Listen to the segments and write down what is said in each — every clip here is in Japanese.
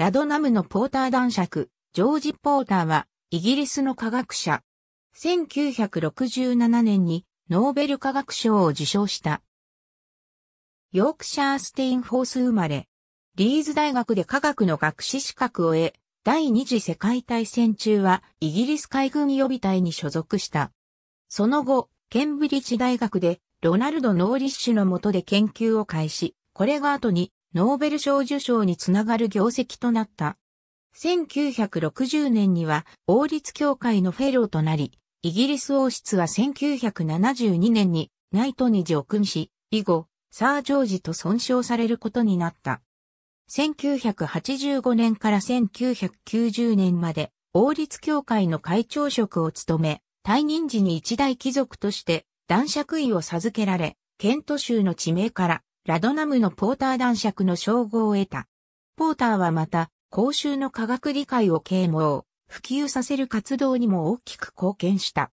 ラドナムのポーター男爵、ジョージ・ポーターは、イギリスの科学者。1967年に、ノーベル科学賞を受賞した。ヨークシャーステインフォース生まれ。リーズ大学で科学の学士資格を得、第二次世界大戦中はイギリス海軍予備隊に所属した。その後、ケンブリッジ大学でロナルド・ノーリッシュの下で研究を開始、これが後にノーベル賞受賞につながる業績となった。1960年には王立協会のフェローとなり、イギリス王室は1972年にナイトに叙勲し、以後、サー・ジョージと損傷されることになった。1985年から1990年まで王立協会の会長職を務め、退任時に一大貴族として男爵位を授けられ、ケント州の地名からラドナムのポーター男爵の称号を得た。ポーターはまた、公衆の科学理解を啓蒙、普及させる活動にも大きく貢献した。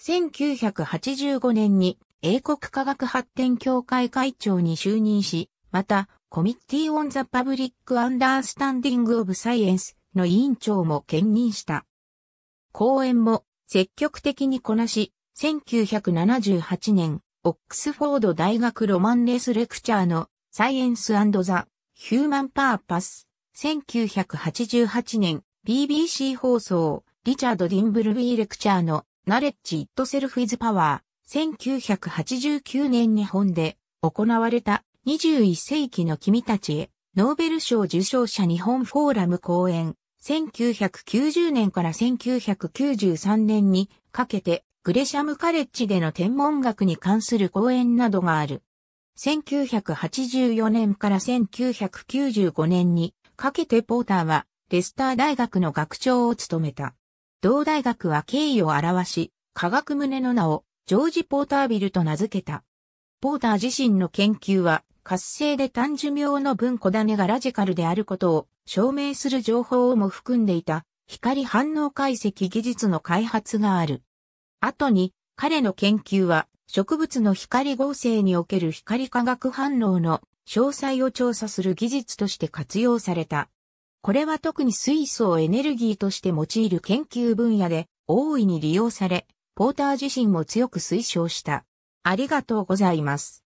1985年に英国科学発展協会会長に就任し、また、コミッティ・オン・ザ・パブリック・アンダースタンディング・オブ・サイエンスの委員長も兼任した。講演も積極的にこなし、1978年、オックスフォード大学ロマンレスレクチャーのサイエンスザ・ヒューマンパーパス。1988年 BBC 放送リチャード・ディンブルビーレクチャーのナレッジ・イット・セルフ・イズ・パワー。1989年日本で行われた21世紀の君たちへノーベル賞受賞者日本フォーラム講演。1990年から1993年にかけてグレシャムカレッジでの天文学に関する講演などがある。1984年から1995年にかけてポーターはレスター大学の学長を務めた。同大学は敬意を表し、科学棟の名をジョージ・ポータービルと名付けた。ポーター自身の研究は活性で単寿命の分子種がラジカルであることを証明する情報をも含んでいた光反応解析技術の開発がある。後に彼の研究は植物の光合成における光化学反応の詳細を調査する技術として活用された。これは特に水素をエネルギーとして用いる研究分野で大いに利用され、ポーター自身も強く推奨した。ありがとうございます。